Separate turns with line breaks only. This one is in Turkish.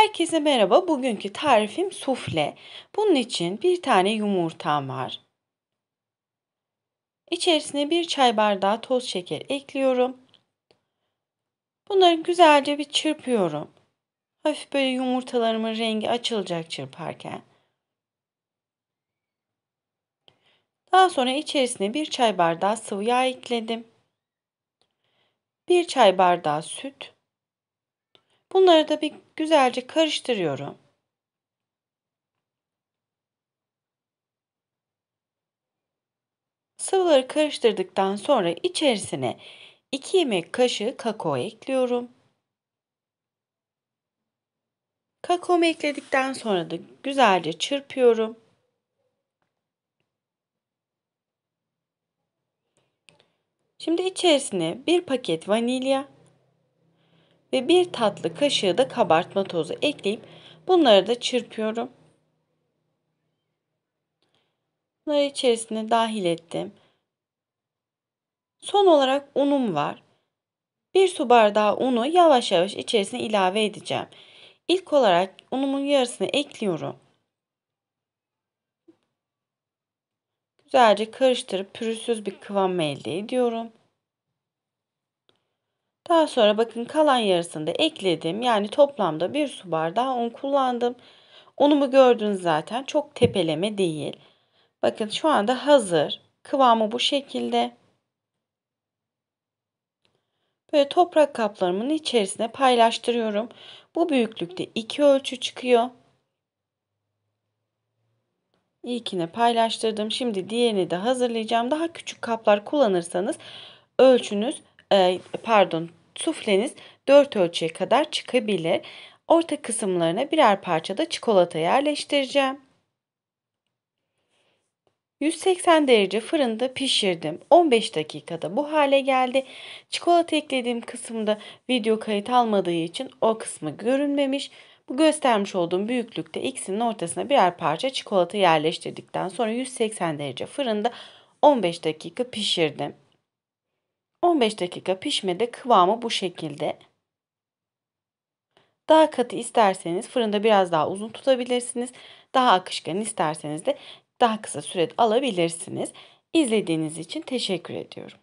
Herkese merhaba. Bugünkü tarifim sufle. Bunun için bir tane yumurtam var. İçerisine bir çay bardağı toz şeker ekliyorum. Bunları güzelce bir çırpıyorum. Hafif böyle yumurtalarımın rengi açılacak çırparken. Daha sonra içerisine bir çay bardağı sıvı yağ ekledim. Bir çay bardağı süt Bunları da bir güzelce karıştırıyorum. Sıvıları karıştırdıktan sonra içerisine 2 yemek kaşığı kakao ekliyorum. Kakaomu ekledikten sonra da güzelce çırpıyorum. Şimdi içerisine bir paket vanilya, ve bir tatlı kaşığı da kabartma tozu ekleyip bunları da çırpıyorum. Bunları içerisine dahil ettim. Son olarak unum var. Bir su bardağı unu yavaş yavaş içerisine ilave edeceğim. İlk olarak unumun yarısını ekliyorum. Güzelce karıştırıp pürüzsüz bir kıvam elde ediyorum. Daha sonra bakın kalan yarısını da ekledim. Yani toplamda bir su bardağı un kullandım. Unumu gördünüz zaten. Çok tepeleme değil. Bakın şu anda hazır. Kıvamı bu şekilde. Böyle toprak kaplarımın içerisine paylaştırıyorum. Bu büyüklükte iki ölçü çıkıyor. İlkine paylaştırdım. Şimdi diğerini de hazırlayacağım. Daha küçük kaplar kullanırsanız ölçünüz e, pardon Sufleniz 4 ölçüye kadar çıkabilir. Orta kısımlarına birer parça da çikolata yerleştireceğim. 180 derece fırında pişirdim. 15 dakikada bu hale geldi. Çikolata eklediğim kısımda video kayıt almadığı için o kısmı görünmemiş. Bu göstermiş olduğum büyüklükte x'in ortasına birer parça çikolata yerleştirdikten sonra 180 derece fırında 15 dakika pişirdim. 15 dakika pişmede kıvamı bu şekilde. Daha katı isterseniz fırında biraz daha uzun tutabilirsiniz. Daha akışkan isterseniz de daha kısa sürede alabilirsiniz. İzlediğiniz için teşekkür ediyorum.